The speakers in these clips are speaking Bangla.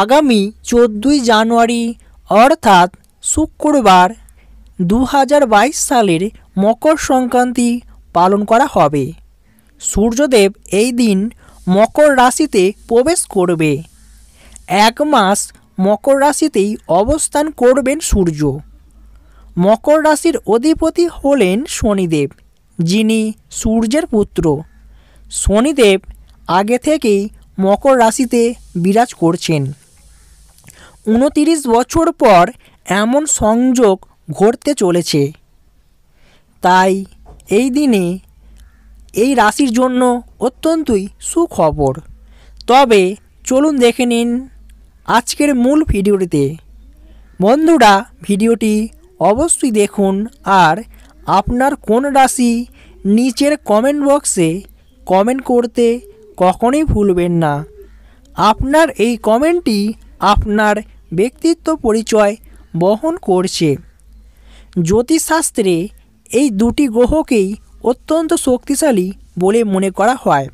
আগামী চোদ্দোই জানুয়ারি অর্থাৎ শুক্রবার দু সালের মকর সংক্রান্তি পালন করা হবে সূর্যদেব এই দিন মকর রাশিতে প্রবেশ করবে এক মাস মকর রাশিতেই অবস্থান করবেন সূর্য মকর রাশির অধিপতি হলেন শনিদেব যিনি সূর্যের পুত্র শনিদেব আগে থেকেই মকর রাশিতে বিরাজ করছেন উনতিরিশ বছর পর এমন সংযোগ ঘটতে চলেছে তাই এই দিনে এই রাশির জন্য অত্যন্তই সুখবর তবে চলুন দেখে নিন আজকের মূল ভিডিওটিতে বন্ধুরা ভিডিওটি অবশ্যই দেখুন আর আপনার কোন রাশি নিচের কমেন্ট বক্সে কমেন্ট করতে কখনোই ভুলবেন না আপনার এই কমেন্টটি আপনার ব্যক্তিত্ব পরিচয় বহন করছে জ্যোতিষশাস্ত্রে এই দুটি গ্রহকেই অত্যন্ত শক্তিশালী বলে মনে করা হয়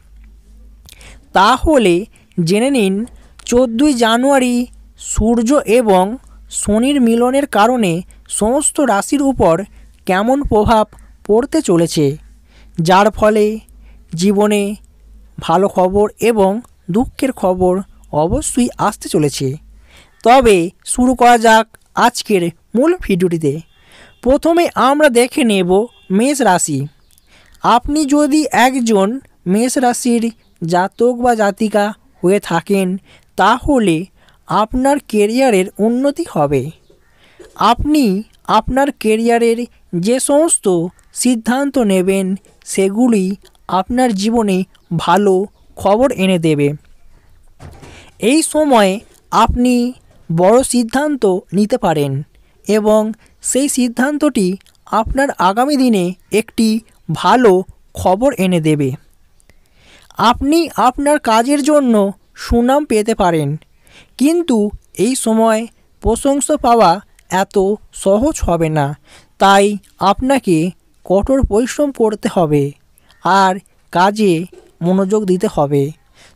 তাহলে জেনে নিন চোদ্দোই জানুয়ারি সূর্য এবং শনির মিলনের কারণে সমস্ত রাশির উপর কেমন প্রভাব পড়তে চলেছে যার ফলে জীবনে ভালো খবর এবং দুঃখের খবর অবশ্যই আসতে চলেছে তবে শুরু করা যাক আজকের মূল ভিডিওটিতে প্রথমে আমরা দেখে নেব মেষ রাশি আপনি যদি একজন মেষ রাশির জাতক বা জাতিকা হয়ে থাকেন তাহলে আপনার কেরিয়ারের উন্নতি হবে আপনি আপনার কেরিয়ারের যে সমস্ত সিদ্ধান্ত নেবেন সেগুলি আপনার জীবনে ভালো খবর এনে দেবে এই সময়ে আপনি বড় সিদ্ধান্ত নিতে পারেন এবং সেই সিদ্ধান্তটি আপনার আগামী দিনে একটি ভালো খবর এনে দেবে আপনি আপনার কাজের জন্য সুনাম পেতে পারেন কিন্তু এই সময় প্রশংসা পাওয়া এত সহজ হবে না তাই আপনাকে কঠোর পরিশ্রম করতে হবে আর কাজে মনোযোগ দিতে হবে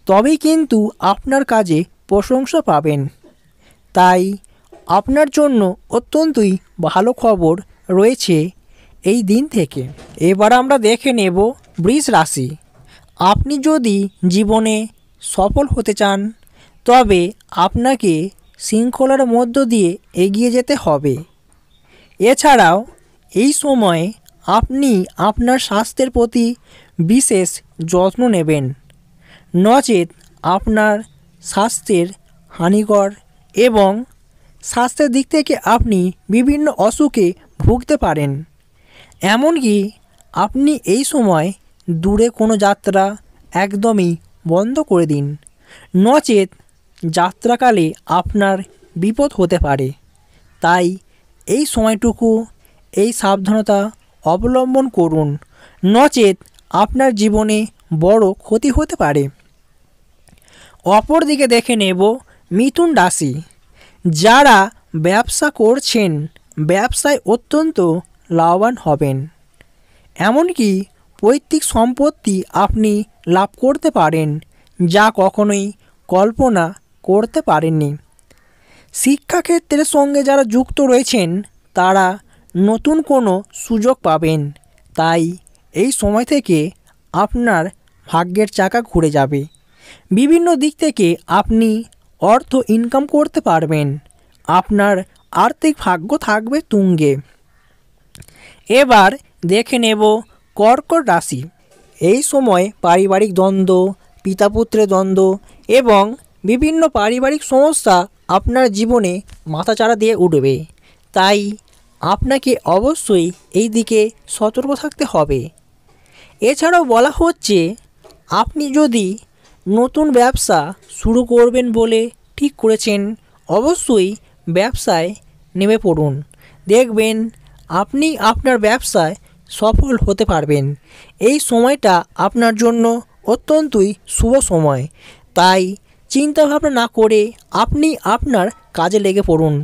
তবেই কিন্তু আপনার কাজে প্রশংসা পাবেন তাই আপনার জন্য অত্যন্তই ভালো খবর রয়েছে এই দিন থেকে এবার আমরা দেখে নেব বৃষ রাশি আপনি যদি জীবনে সফল হতে চান তবে আপনাকে শৃঙ্খলার মধ্য দিয়ে এগিয়ে যেতে হবে এছাড়াও এই সময়ে আপনি আপনার স্বাস্থ্যের প্রতি বিশেষ যত্ন নেবেন নচেত আপনার স্বাস্থ্যের হানিকর এবং স্বাস্থ্যের দিক থেকে আপনি বিভিন্ন অসুখে ভুগতে পারেন এমনকি আপনি এই সময় দূরে কোনো যাত্রা একদমই বন্ধ করে দিন নচেত যাত্রাকালে আপনার বিপদ হতে পারে তাই এই সময়টুকু এই সাবধানতা অবলম্বন করুন নচেত আপনার জীবনে বড় ক্ষতি হতে পারে অপরদিকে দেখে নেব মিথুন রাশি যারা ব্যবসা করছেন ব্যবসায় অত্যন্ত লাভবান হবেন এমনকি পৈতৃক সম্পত্তি আপনি লাভ করতে পারেন যা কখনোই কল্পনা করতে পারেননি শিক্ষাক্ষেত্রের সঙ্গে যারা যুক্ত রয়েছেন তারা নতুন কোনো সুযোগ পাবেন তাই এই সময় থেকে আপনার ভাগ্যের চাকা ঘুরে যাবে বিভিন্ন দিক থেকে আপনি অর্থ ইনকাম করতে পারবেন আপনার আর্থিক ভাগ্য থাকবে তুঙ্গে এবার দেখে নেব কর্কট রাশি এই সময় পারিবারিক দ্বন্দ্ব পিতা পুত্রের দ্বন্দ্ব এবং বিভিন্ন পারিবারিক সমস্যা আপনার জীবনে মাথাচাড়া দিয়ে উঠবে তাই আপনাকে অবশ্যই এই দিকে সতর্ক থাকতে হবে এছাড়াও বলা হচ্ছে আপনি যদি নতুন ব্যবসা শুরু করবেন বলে ঠিক করেছেন অবশ্যই ব্যবসায় নেমে পড়ুন দেখবেন আপনি আপনার ব্যবসায় সফল হতে পারবেন এই সময়টা আপনার জন্য অত্যন্তই শুভ সময় তাই চিন্তাভাবনা না করে আপনি আপনার কাজে লেগে পড়ুন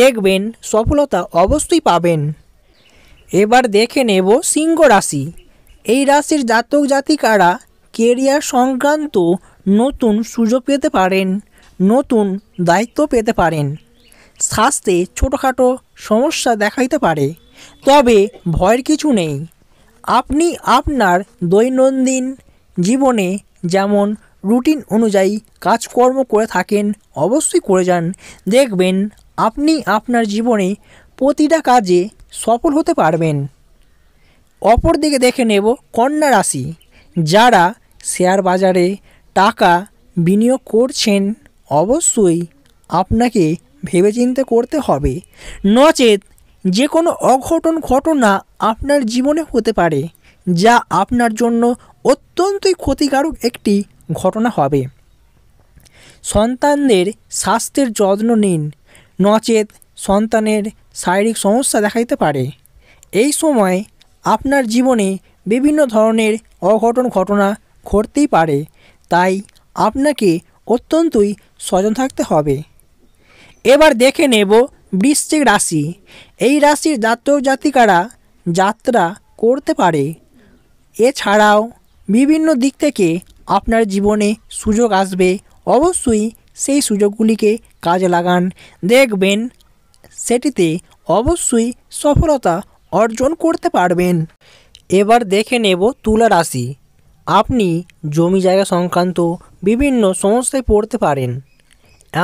দেখবেন সফলতা অবশ্যই পাবেন এবার দেখে নেব সিংহ রাশি এই রাশির জাতক জাতিকারা কেরিয়ার সংক্রান্ত নতুন সুযোগ পেতে পারেন নতুন দায়িত্ব পেতে পারেন স্বাস্থ্যে ছোটোখাটো সমস্যা দেখাইতে পারে তবে ভয়ের কিছু নেই আপনি আপনার দৈনন্দিন জীবনে যেমন রুটিন অনুযায়ী কাজকর্ম করে থাকেন অবশ্যই করে যান দেখবেন আপনি আপনার জীবনে প্রতিটা কাজে সফল হতে পারবেন অপরদিকে দেখে নেব কন্যা রাশি যারা শেয়ার বাজারে টাকা বিনিয়োগ করছেন অবশ্যই আপনাকে ভেবেচিন্তে করতে হবে নচেত যে কোনো অঘটন ঘটনা আপনার জীবনে হতে পারে যা আপনার জন্য অত্যন্তই ক্ষতিকারক একটি ঘটনা হবে সন্তানদের স্বাস্থ্যের যত্ন নিন নচেত সন্তানের শারীরিক সমস্যা দেখাইতে পারে এই সময় আপনার জীবনে বিভিন্ন ধরনের অঘটন ঘটনা ঘটতেই পারে তাই আপনাকে অত্যন্তই সজন থাকতে হবে এবার দেখে নেব বৃশ্চিক রাশি এই রাশির জাতক জাতিকারা যাত্রা করতে পারে এছাড়াও বিভিন্ন দিক থেকে আপনার জীবনে সুযোগ আসবে অবশ্যই সেই সুযোগগুলিকে কাজে লাগান দেখবেন সেটিতে অবশ্যই সফলতা অর্জন করতে পারবেন এবার দেখে নেব তুলা রাশি আপনি জমি জায়গা সংক্রান্ত বিভিন্ন সমস্যায় পড়তে পারেন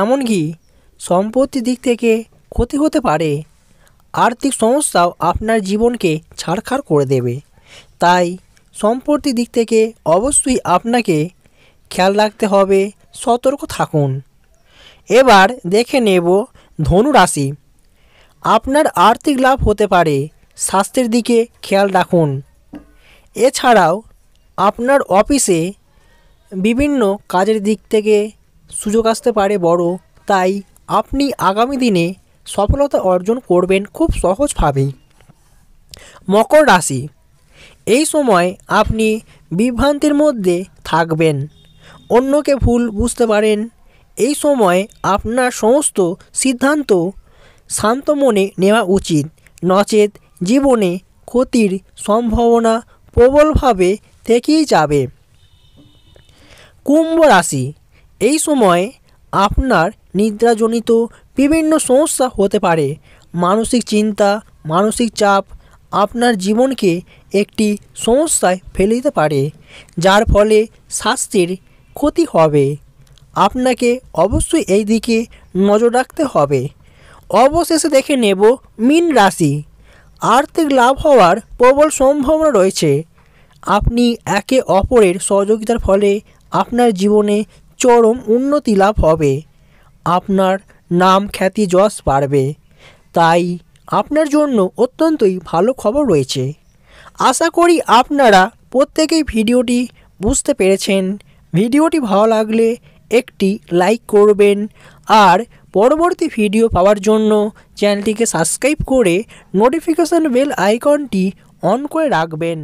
এমনকি সম্পত্তি দিক থেকে ক্ষতি হতে পারে আর্থিক সমস্যাও আপনার জীবনকে ছাড়খাড় করে দেবে তাই সম্পত্তির দিক থেকে অবশ্যই আপনাকে খেয়াল রাখতে হবে সতর্ক থাকুন এবার দেখে নেব ধনু রাশি আপনার আর্থিক লাভ হতে পারে স্বাস্থ্যের দিকে খেয়াল রাখুন এছাড়াও আপনার অফিসে বিভিন্ন কাজের দিক থেকে সুযোগ আসতে পারে বড় তাই আপনি আগামী দিনে সফলতা অর্জন করবেন খুব সহজভাবেই মকর রাশি এই সময় আপনি বিভ্রান্তির মধ্যে থাকবেন অন্যকে ভুল বুঝতে পারেন এই সময় আপনার সমস্ত সিদ্ধান্ত শান্ত মনে নেওয়া উচিত নচেত জীবনে ক্ষতির সম্ভাবনা প্রবলভাবে থেকেই যাবে কুম্ভ রাশি এই সময় আপনার নিদ্রাজনিত বিভিন্ন সমস্যা হতে পারে মানসিক চিন্তা মানসিক চাপ আপনার জীবনকে একটি সমস্যায় ফেলে দিতে পারে যার ফলে স্বাস্থ্যের ক্ষতি হবে আপনাকে অবশ্যই এই দিকে নজর রাখতে হবে অবশেষে দেখে নেব মিন রাশি আর্থিক লাভ হওয়ার প্রবল সম্ভাবনা রয়েছে আপনি একে অপরের সহযোগিতার ফলে আপনার জীবনে চরম উন্নতি লাভ হবে আপনার নাম খ্যাতি যশ বাড়বে তাই আপনার জন্য অত্যন্তই ভালো খবর রয়েছে আশা করি আপনারা প্রত্যেকেই ভিডিওটি বুঝতে পেরেছেন ভিডিওটি ভালো লাগলে একটি লাইক করবেন আর পরবর্তী ভিডিও পাওয়ার জন্য চ্যানেলটিকে সাবস্ক্রাইব করে নোটিফিকেশান বেল আইকনটি অন করে রাখবেন